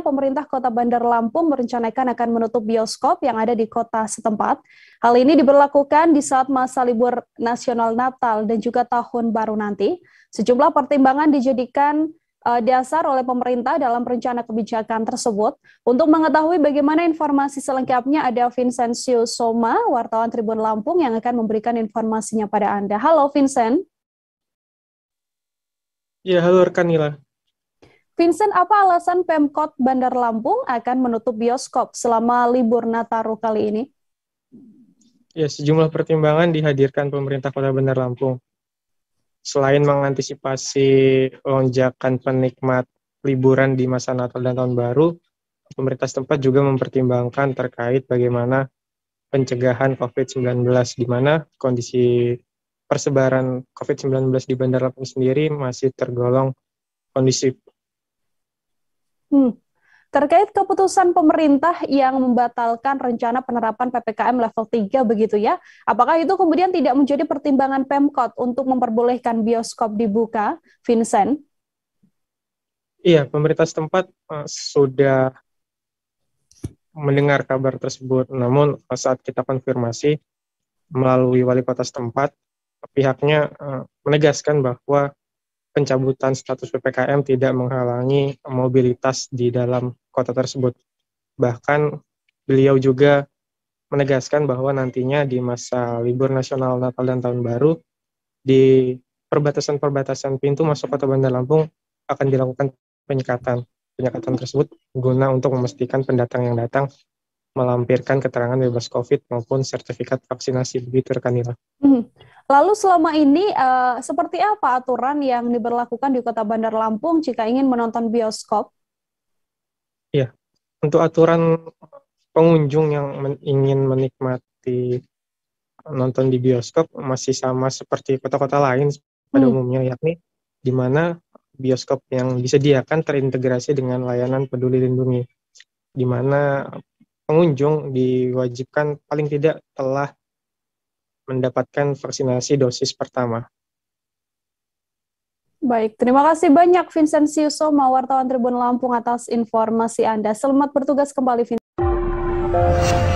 pemerintah kota Bandar Lampung merencanakan akan menutup bioskop yang ada di kota setempat. Hal ini diberlakukan di saat masa libur nasional Natal dan juga Tahun Baru nanti. Sejumlah pertimbangan dijadikan eh, dasar oleh pemerintah dalam rencana kebijakan tersebut. Untuk mengetahui bagaimana informasi selengkapnya ada Vincentius Soma, wartawan Tribun Lampung yang akan memberikan informasinya pada Anda. Halo Vincent. Ya, halo rekan Vincent, apa alasan Pemkot Bandar Lampung akan menutup bioskop selama libur Nataru kali ini? Ya, sejumlah pertimbangan dihadirkan pemerintah Kota Bandar Lampung. Selain mengantisipasi lonjakan penikmat liburan di masa Natal dan Tahun Baru, pemerintah setempat juga mempertimbangkan terkait bagaimana pencegahan COVID-19 di mana kondisi persebaran COVID-19 di Bandar Lampung sendiri masih tergolong kondisi Hmm. Terkait keputusan pemerintah yang membatalkan rencana penerapan PPKM level 3 begitu ya, apakah itu kemudian tidak menjadi pertimbangan Pemkot untuk memperbolehkan bioskop dibuka, Vincent? Iya, pemerintah setempat uh, sudah mendengar kabar tersebut. Namun eh, saat kita konfirmasi melalui wali kota setempat, pihaknya uh, menegaskan bahwa pencabutan status PPKM tidak menghalangi mobilitas di dalam kota tersebut. Bahkan beliau juga menegaskan bahwa nantinya di masa libur nasional Natal dan Tahun Baru di perbatasan-perbatasan pintu masuk kota Bandar Lampung akan dilakukan penyekatan. Penyekatan tersebut guna untuk memastikan pendatang yang datang melampirkan keterangan bebas COVID maupun sertifikat vaksinasi begitu rekan Lalu selama ini uh, seperti apa aturan yang diberlakukan di Kota Bandar Lampung jika ingin menonton bioskop? Ya, untuk aturan pengunjung yang men ingin menikmati nonton di bioskop masih sama seperti kota-kota lain pada hmm. umumnya yakni di mana bioskop yang disediakan terintegrasi dengan layanan peduli lindungi di mana pengunjung diwajibkan paling tidak telah mendapatkan vaksinasi dosis pertama. Baik, terima kasih banyak Vincent Siuso, wartawan Tribun Lampung atas informasi Anda. Selamat bertugas kembali, Vincent.